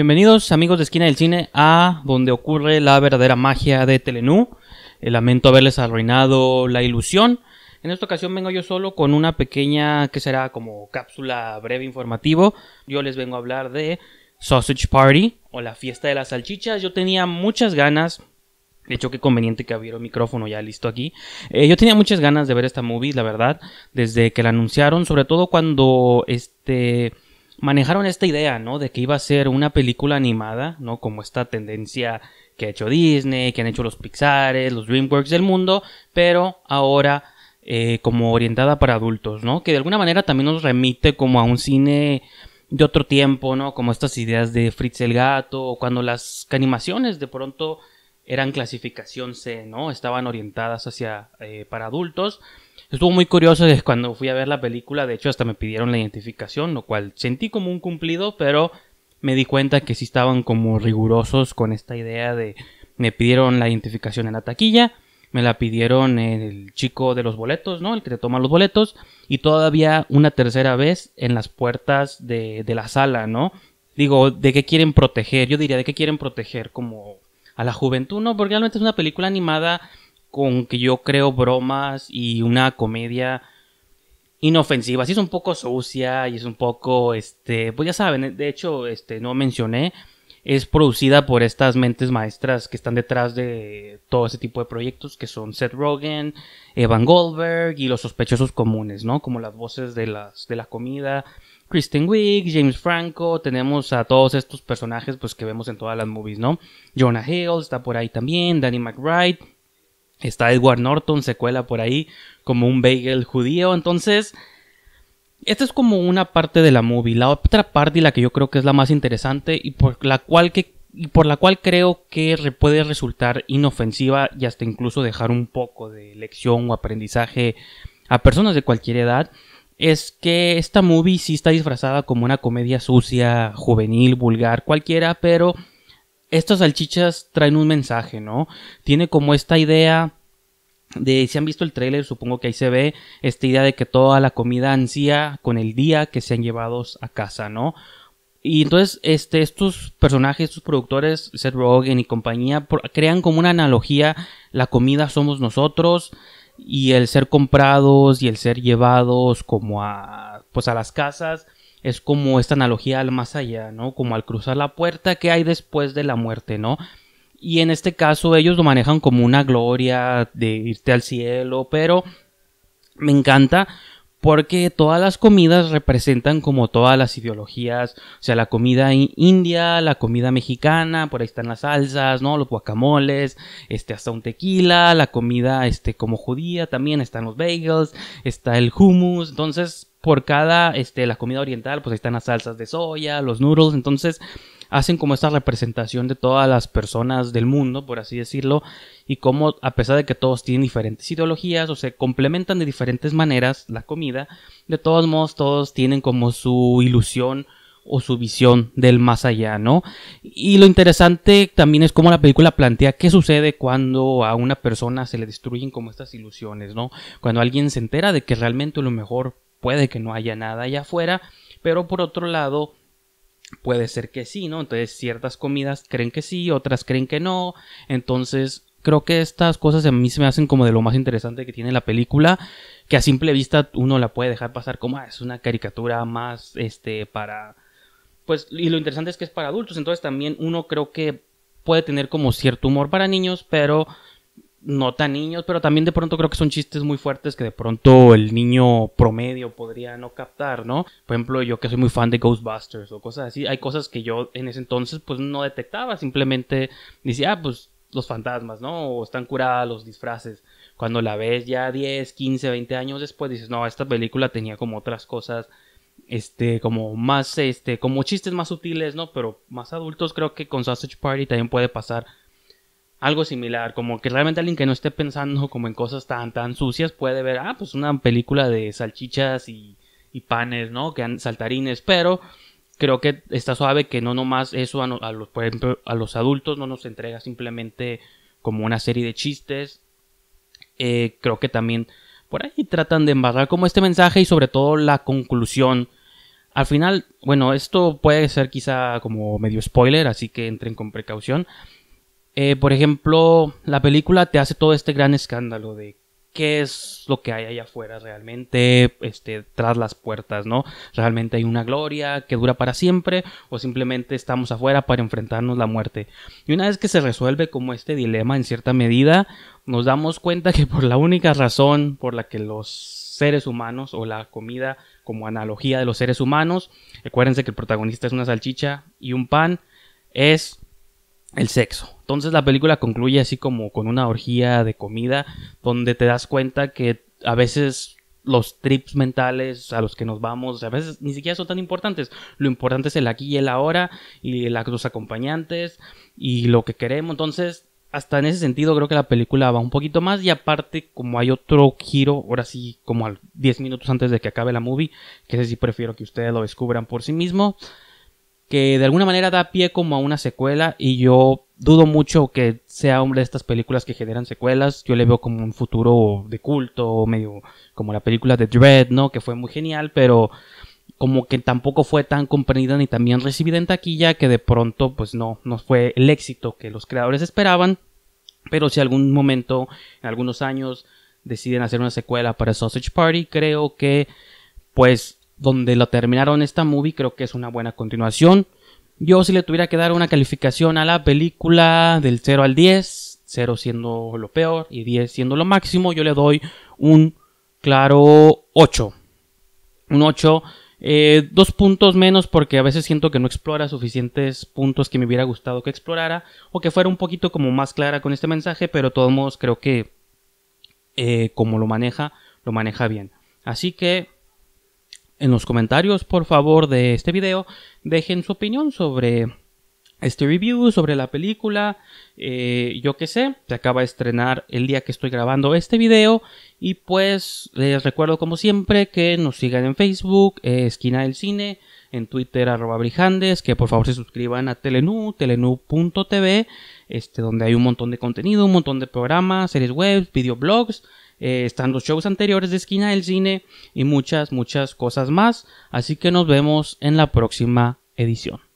Bienvenidos amigos de Esquina del Cine a donde ocurre la verdadera magia de Telenú. Eh, lamento haberles arruinado la ilusión. En esta ocasión vengo yo solo con una pequeña que será como cápsula breve informativo. Yo les vengo a hablar de Sausage Party o la fiesta de las salchichas. Yo tenía muchas ganas. De hecho, qué conveniente que abrieron micrófono ya listo aquí. Eh, yo tenía muchas ganas de ver esta movie, la verdad, desde que la anunciaron, sobre todo cuando este manejaron esta idea, ¿no? De que iba a ser una película animada, ¿no? Como esta tendencia que ha hecho Disney, que han hecho los Pixares, los DreamWorks del mundo, pero ahora eh, como orientada para adultos, ¿no? Que de alguna manera también nos remite como a un cine de otro tiempo, ¿no? Como estas ideas de Fritz el Gato, o cuando las animaciones de pronto eran clasificación C, ¿no? Estaban orientadas hacia eh, para adultos. Estuvo muy curioso es cuando fui a ver la película, de hecho hasta me pidieron la identificación, lo cual sentí como un cumplido, pero me di cuenta que sí estaban como rigurosos con esta idea de me pidieron la identificación en la taquilla, me la pidieron el chico de los boletos, ¿no? El que te toma los boletos, y todavía una tercera vez en las puertas de, de la sala, ¿no? Digo, ¿de qué quieren proteger? Yo diría, ¿de qué quieren proteger? Como a la juventud, ¿no? Porque realmente es una película animada con que yo creo bromas y una comedia inofensiva. si es un poco sucia y es un poco, este, pues ya saben, de hecho, este, no mencioné, es producida por estas mentes maestras que están detrás de todo ese tipo de proyectos, que son Seth Rogen, Evan Goldberg y los sospechosos comunes, ¿no? Como las voces de, las, de la comida, Kristen Wiig, James Franco, tenemos a todos estos personajes pues que vemos en todas las movies, ¿no? Jonah Hill está por ahí también, Danny McBride, Está Edward Norton, secuela por ahí como un bagel judío. Entonces, esta es como una parte de la movie. La otra parte y la que yo creo que es la más interesante y por la cual, que, por la cual creo que puede resultar inofensiva y hasta incluso dejar un poco de lección o aprendizaje a personas de cualquier edad, es que esta movie sí está disfrazada como una comedia sucia, juvenil, vulgar, cualquiera, pero estas salchichas traen un mensaje, ¿no? Tiene como esta idea de si han visto el tráiler, supongo que ahí se ve esta idea de que toda la comida ansía con el día que sean llevados a casa, ¿no? Y entonces este, estos personajes, estos productores, Seth Rogen y compañía, crean como una analogía, la comida somos nosotros y el ser comprados y el ser llevados como a, pues a las casas es como esta analogía al más allá, ¿no? Como al cruzar la puerta que hay después de la muerte, ¿no? Y en este caso ellos lo manejan como una gloria de irte al cielo, pero me encanta porque todas las comidas representan como todas las ideologías, o sea, la comida india, la comida mexicana, por ahí están las salsas, ¿no? Los guacamoles, este hasta un tequila, la comida este como judía, también están los bagels, está el hummus, entonces por cada, este, la comida oriental, pues ahí están las salsas de soya, los noodles, entonces hacen como esta representación de todas las personas del mundo, por así decirlo, y como a pesar de que todos tienen diferentes ideologías o se complementan de diferentes maneras la comida, de todos modos todos tienen como su ilusión o su visión del más allá, ¿no? Y lo interesante también es cómo la película plantea qué sucede cuando a una persona se le destruyen como estas ilusiones, ¿no? Cuando alguien se entera de que realmente lo mejor puede que no haya nada allá afuera, pero por otro lado, puede ser que sí, ¿no? Entonces ciertas comidas creen que sí, otras creen que no, entonces creo que estas cosas a mí se me hacen como de lo más interesante que tiene la película, que a simple vista uno la puede dejar pasar como ah, es una caricatura más este para pues y lo interesante es que es para adultos, entonces también uno creo que puede tener como cierto humor para niños, pero no tan niños, pero también de pronto creo que son chistes muy fuertes que de pronto el niño promedio podría no captar, ¿no? Por ejemplo, yo que soy muy fan de Ghostbusters o cosas así, hay cosas que yo en ese entonces pues no detectaba, simplemente decía, ah, pues los fantasmas, ¿no? O están curadas los disfraces. Cuando la ves ya 10, 15, 20 años después dices, no, esta película tenía como otras cosas este como más este como chistes más sutiles, ¿no? Pero más adultos creo que con Sausage Party también puede pasar algo similar, como que realmente alguien que no esté pensando como en cosas tan tan sucias puede ver, ah, pues una película de salchichas y, panes, ¿no? Que han saltarines, pero creo que está suave que no nomás eso a, los, por ejemplo, a los adultos no nos entrega simplemente como una serie de chistes. Eh, creo que también por ahí tratan de embarrar como este mensaje y sobre todo la conclusión. Al final, bueno, esto puede ser quizá como medio spoiler, así que entren con precaución. Eh, por ejemplo, la película te hace todo este gran escándalo de qué es lo que hay allá afuera realmente, este, tras las puertas, ¿no? Realmente hay una gloria que dura para siempre o simplemente estamos afuera para enfrentarnos la muerte. Y una vez que se resuelve como este dilema en cierta medida, nos damos cuenta que por la única razón por la que los seres humanos o la comida como analogía de los seres humanos, acuérdense que el protagonista es una salchicha y un pan, es el sexo. Entonces la película concluye así como con una orgía de comida donde te das cuenta que a veces los trips mentales a los que nos vamos a veces ni siquiera son tan importantes. Lo importante es el aquí y el ahora y los acompañantes y lo que queremos. Entonces hasta en ese sentido creo que la película va un poquito más y aparte como hay otro giro, ahora sí como 10 minutos antes de que acabe la movie, que sé si prefiero que ustedes lo descubran por sí mismos que de alguna manera da pie como a una secuela y yo dudo mucho que sea hombre de estas películas que generan secuelas. Yo le veo como un futuro de culto, medio como la película de Dread, ¿no? Que fue muy genial, pero como que tampoco fue tan comprendida ni tan bien recibida en taquilla que de pronto pues no, no fue el éxito que los creadores esperaban. Pero si algún momento, en algunos años, deciden hacer una secuela para Sausage Party, creo que pues donde lo terminaron esta movie, creo que es una buena continuación. Yo si le tuviera que dar una calificación a la película del 0 al 10, 0 siendo lo peor y 10 siendo lo máximo, yo le doy un claro 8. Un 8, eh, dos puntos menos porque a veces siento que no explora suficientes puntos que me hubiera gustado que explorara o que fuera un poquito como más clara con este mensaje, pero de todos modos creo que eh, como lo maneja, lo maneja bien. Así que en los comentarios, por favor, de este video, dejen su opinión sobre este review, sobre la película. Eh, yo qué sé, se acaba de estrenar el día que estoy grabando este video. Y pues les recuerdo, como siempre, que nos sigan en Facebook, eh, Esquina del Cine, en Twitter, arroba Brijandes, que por favor se suscriban a Telenú, telenú.tv, este, donde hay un montón de contenido, un montón de programas, series web, videoblogs. Eh, están los shows anteriores de Esquina del Cine y muchas, muchas cosas más. Así que nos vemos en la próxima edición.